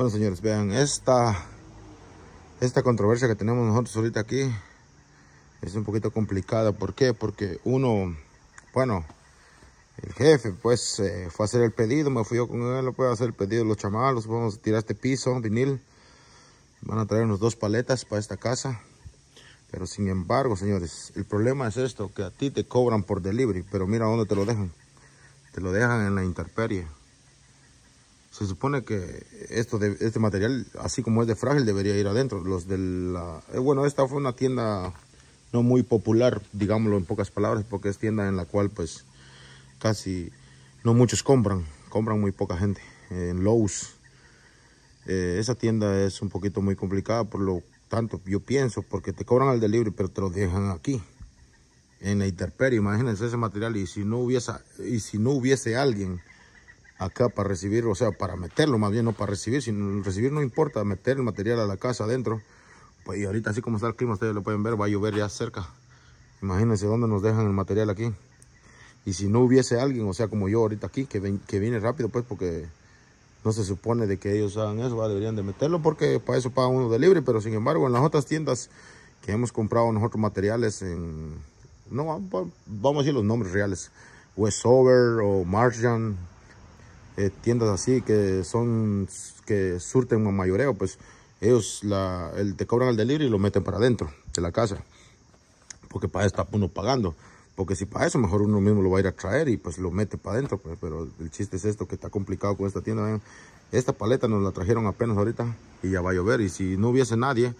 Bueno, señores, vean, esta, esta controversia que tenemos nosotros ahorita aquí es un poquito complicada. ¿Por qué? Porque uno, bueno, el jefe, pues, eh, fue a hacer el pedido. Me fui yo con él, lo puedo hacer el pedido. Los chamalos, vamos a tirar este piso, vinil. Van a traer dos paletas para esta casa. Pero sin embargo, señores, el problema es esto, que a ti te cobran por delivery, pero mira dónde te lo dejan. Te lo dejan en la intemperie se supone que este material, así como es de frágil, debería ir adentro. Los de eh, bueno, esta fue una tienda no muy popular, digámoslo en pocas palabras, porque es tienda en la cual pues casi no muchos compran, compran muy poca gente. en Lowe's, eh, esa tienda es un poquito muy complicada, por lo tanto yo pienso, porque te cobran al delivery, pero te lo dejan aquí en la Interperie. imagínense ese material y si y si no hubiese alguien acá para recibir, o sea, para meterlo más bien, no para recibir, sino recibir no importa, meter el material a la casa adentro. Pues ahorita así como está el clima, ustedes lo pueden ver, va a llover ya cerca. Imagínense dónde nos dejan el material aquí. Y si no hubiese alguien, o sea, como yo ahorita aquí, que, que viene rápido, pues porque no se supone de que ellos hagan eso, ¿va? deberían de meterlo porque para eso paga uno de libre, pero sin embargo en las otras tiendas que hemos comprado nosotros materiales en, no, vamos a decir los nombres reales, Westover o Marjan, eh, tiendas así que son, que surten un mayoreo, pues ellos la, el, te cobran el delirio y lo meten para adentro de la casa. Porque para eso está uno pagando. Porque si para eso, mejor uno mismo lo va a ir a traer y pues lo mete para adentro. Pues, pero el chiste es esto, que está complicado con esta tienda. Esta paleta nos la trajeron apenas ahorita y ya va a llover. Y si no hubiese nadie,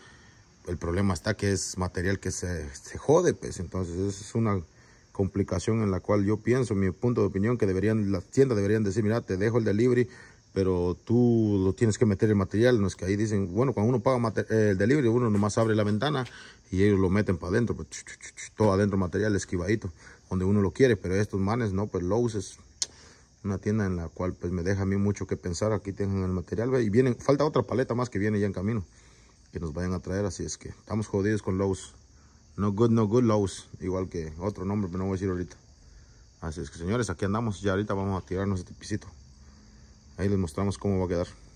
el problema está que es material que se, se jode. Pues entonces es una complicación en la cual yo pienso, mi punto de opinión, que deberían, las tiendas deberían decir, mira, te dejo el delivery, pero tú lo tienes que meter el material, no es que ahí dicen, bueno, cuando uno paga el delivery, uno nomás abre la ventana y ellos lo meten para adentro, pues, todo adentro material esquivadito, donde uno lo quiere, pero estos manes, no, pues Lowe's es una tienda en la cual pues me deja a mí mucho que pensar, aquí tienen el material, y vienen, falta otra paleta más que viene ya en camino, que nos vayan a traer, así es que estamos jodidos con Lowe's. No Good No Good Lows, igual que otro nombre, pero no voy a decir ahorita. Así es que señores, aquí andamos, Y ahorita vamos a tirarnos este pisito. Ahí les mostramos cómo va a quedar.